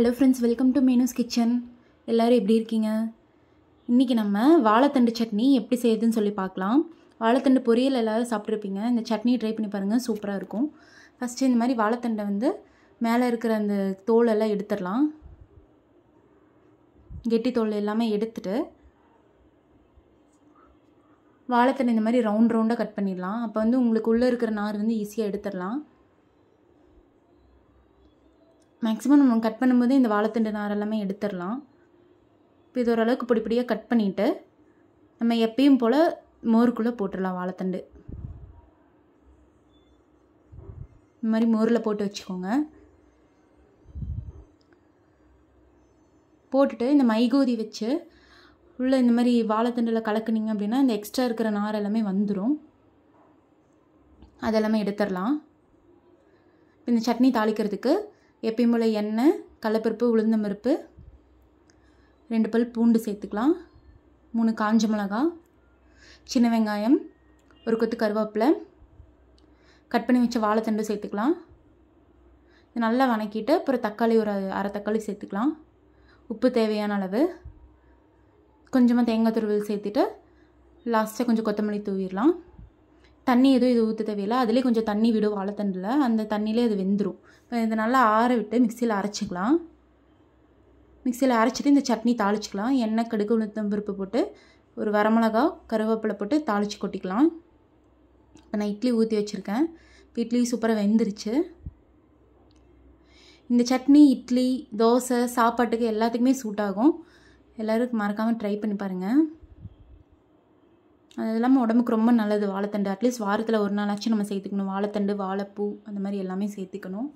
hello friends welcome to Meenu's kitchen எல்லோரும் எப்படி இருக்கீங்க இன்றைக்கி நம்ம வாழைத்தண்டு சட்னி எப்படி செய்யுதுன்னு சொல்லி பார்க்கலாம் வாழைத்தண்டு பொரியல் எல்லோரும் சாப்பிட்ருப்பீங்க இந்த சட்னி ட்ரை பண்ணி பாருங்கள் சூப்பராக இருக்கும் ஃபஸ்ட்டு இந்த மாதிரி வாழைத்தண்டை வந்து மேலே இருக்கிற அந்த தோல் எல்லாம் எடுத்துடலாம் கெட்டி தோல் எல்லாமே எடுத்துகிட்டு வாழைத்தண்டை இந்த மாதிரி ரவுண்ட் ரவுண்டாக கட் பண்ணிடலாம் அப்போ வந்து உங்களுக்கு உள்ளே இருக்கிற நார் வந்து ஈஸியாக எடுத்துடலாம் மேக்ஸிமம் நம்ம கட் பண்ணும்போது இந்த வாழைத்தண்டு நார் எல்லாமே எடுத்துடலாம் இப்போ இது ஓரளவுக்கு பொடி பொடியாக கட் பண்ணிவிட்டு நம்ம எப்பயும் போல் மோருக்குள்ளே போட்டுடலாம் வாழைத்தண்டு இந்த மாதிரி மோரில் போட்டு வச்சுக்கோங்க போட்டுட்டு இந்த மைகோதி வச்சு உள்ளே இந்த மாதிரி வாழைத்தண்டில் கலக்குனீங்க அப்படின்னா இந்த எக்ஸ்ட்ரா இருக்கிற நார் எல்லாமே வந்துடும் அதெல்லாமே எடுத்துடலாம் இந்த சட்னி தாளிக்கிறதுக்கு எப்பயும் போல் எண்ணெய் கடலப்பருப்பு உளுந்தம்பருப்பு ரெண்டு பல் பூண்டு சேர்த்துக்கலாம் மூணு காஞ்ச மிளகா சின்ன வெங்காயம் ஒரு கொத்து கருவேப்பிலை கட் பண்ணி வச்ச வாழைத்தண்டு சேர்த்துக்கலாம் நல்லா வணக்கிட்டு அப்புறம் தக்காளி ஒரு அரை தக்காளி சேர்த்துக்கலாம் உப்பு தேவையான அளவு கொஞ்சமாக தேங்காய் துருவல் சேர்த்துட்டு லாஸ்ட்டாக கொஞ்சம் கொத்தமல்லி தூவிடலாம் தண்ணி எதுவும் இது ஊற்ற தேவையில்லை அதிலே கொஞ்சம் தண்ணி விடும் வாழைத்தண்டில் அந்த தண்ணியிலே அது வெந்துடும் இப்போ இதை நல்லா ஆற விட்டு மிக்சியில் அரைச்சிக்கலாம் மிக்சியில் அரைச்சிட்டு இந்த சட்னி தாளிச்சிக்கலாம் எண்ணெய் கடுகு உளுத்தம் பருப்பு போட்டு ஒரு வரமிளகா கருவேப்பிலை போட்டு தாளித்து கொட்டிக்கலாம் இப்போ நான் இட்லி ஊற்றி வச்சுருக்கேன் இப்போ இட்லி சூப்பராக வெந்துருச்சு இந்த சட்னி இட்லி தோசை சாப்பாட்டுக்கு எல்லாத்துக்குமே சூட் ஆகும் எல்லோரும் மறக்காமல் ட்ரை பண்ணி பாருங்கள் அது இல்லாமல் உடம்புக்கு ரொம்ப நல்லது வாழைத்தண்டு அட்லீஸ்ட் வாரத்தில் ஒரு நாளாச்சும் நம்ம சேர்த்துக்கணும் வாழைத்தண்டு வாழைப்பூ அந்த மாதிரி எல்லாமே சேர்த்துக்கணும்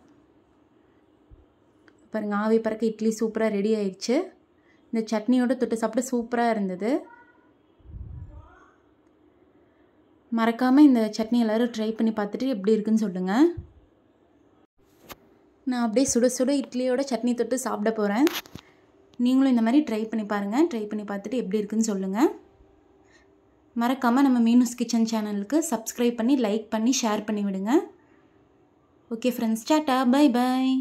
பாருங்கள் ஆவி பறக்க இட்லி சூப்பராக ரெடி ஆயிடுச்சு இந்த சட்னியோடு தொட்டு சாப்பிட்டு சூப்பராக இருந்தது மறக்காமல் இந்த சட்னி எல்லோரும் ட்ரை பண்ணி பார்த்துட்டு எப்படி இருக்குன்னு சொல்லுங்கள் நான் அப்படியே சுட சுட இட்லியோட சட்னி தொட்டு சாப்பிட போகிறேன் நீங்களும் இந்த மாதிரி ட்ரை பண்ணி பாருங்கள் ட்ரை பண்ணி பார்த்துட்டு எப்படி இருக்குன்னு சொல்லுங்கள் மறக்காமல் நம்ம மீனூஸ் கிச்சன் சேனலுக்கு சப்ஸ்கிரைப் பண்ணி லைக் பண்ணி ஷேர் பண்ணி விடுங்க ஓகே ஃப்ரெண்ட்ஸ் டாட்டா பை பாய்